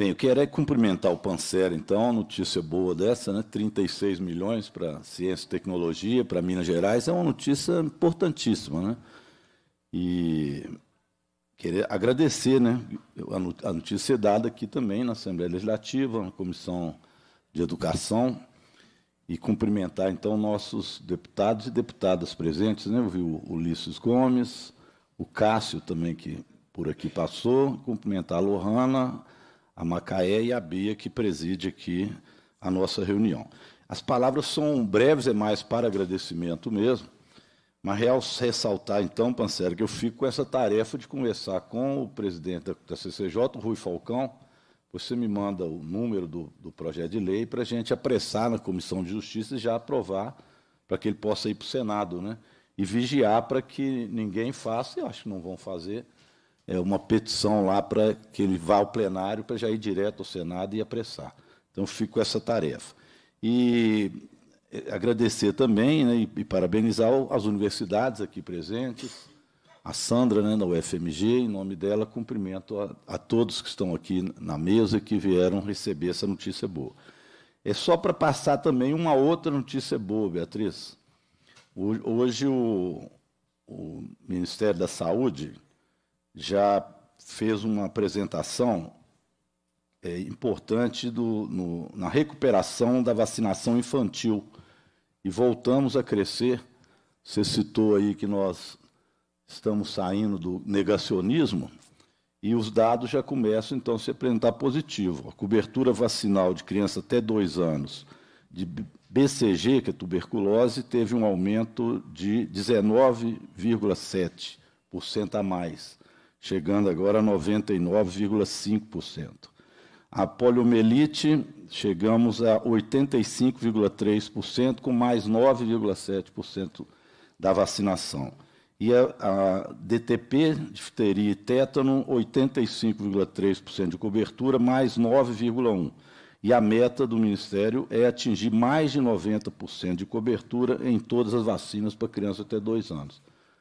Bem, eu quero é cumprimentar o Pancera, então, notícia boa dessa, né? 36 milhões para ciência e tecnologia, para Minas Gerais, é uma notícia importantíssima, né? E querer agradecer, né? A notícia dada aqui também na Assembleia Legislativa, na Comissão de Educação, e cumprimentar, então, nossos deputados e deputadas presentes, né? Eu vi o Ulisses Gomes, o Cássio também, que por aqui passou, cumprimentar a Lohana, a Macaé e a Bia, que preside aqui a nossa reunião. As palavras são breves, é mais para agradecimento mesmo, mas real ressaltar então, Pancera, que eu fico com essa tarefa de conversar com o presidente da CCJ, Rui Falcão, você me manda o número do, do projeto de lei para a gente apressar na Comissão de Justiça e já aprovar, para que ele possa ir para o Senado, né? E vigiar para que ninguém faça, e acho que não vão fazer, é, uma petição lá para que ele vá ao plenário para já ir direto ao Senado e apressar. Então, fico com essa tarefa. E é, agradecer também né, e, e, parabenizar as universidades aqui presentes, a Sandra, né, da UFMG, em nome dela, cumprimento a, a todos que estão aqui na mesa e que vieram receber essa notícia boa. É só para passar também uma outra notícia boa, Beatriz. Hoje, o, o Ministério da Saúde já fez uma apresentação é, importante do, no, na recuperação da vacinação infantil. E voltamos a crescer. Você citou aí que nós estamos saindo do negacionismo e os dados já começam então a se apresentar positivo. A cobertura vacinal de criança até dois anos de BCG, que é tuberculose, teve um aumento de 19,7% a mais chegando agora a 99,5%. A poliomielite, chegamos a 85,3%, com mais 9,7% da vacinação. E a, a DTP, difteria e tétano, 85,3% de cobertura, mais 9,1%. E a meta do Ministério é atingir mais de 90% de cobertura em todas as vacinas para crianças até dois anos.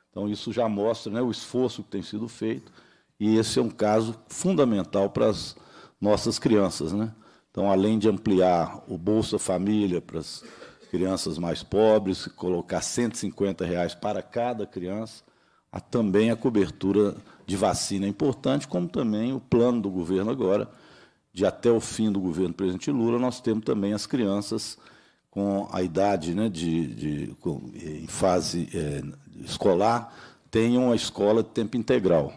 Então, isso já mostra né, o esforço que tem sido feito, e esse é um caso fundamental para as nossas crianças. Né? Então, além de ampliar o Bolsa Família para as crianças mais pobres, colocar R$ 150 reais para cada criança, há também a cobertura de vacina importante, como também o plano do governo agora, de até o fim do governo presidente Lula, nós temos também as crianças com a idade né, de, de com, eh, em fase é, escolar tenham a escola de tempo integral.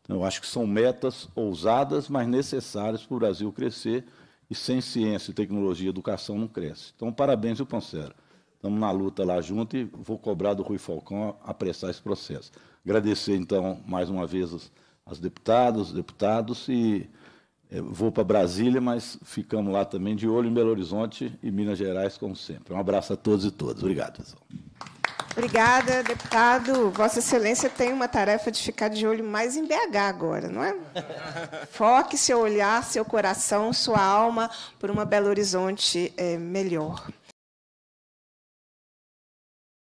Então, eu acho que são metas ousadas, mas necessárias para o Brasil crescer, e sem ciência, tecnologia e educação não cresce. Então, parabéns, o Pancero? Estamos na luta lá junto e vou cobrar do Rui Falcão apressar esse processo. Agradecer, então, mais uma vez as, deputadas, deputados e vou para Brasília, mas ficamos lá também de olho em Belo Horizonte e Minas Gerais, como sempre. Um abraço a todos e todas. Obrigado, pessoal. Obrigada, deputado. Vossa Excelência tem uma tarefa de ficar de olho mais em BH agora, não é? Foque seu olhar, seu coração, sua alma por uma Belo Horizonte é, melhor.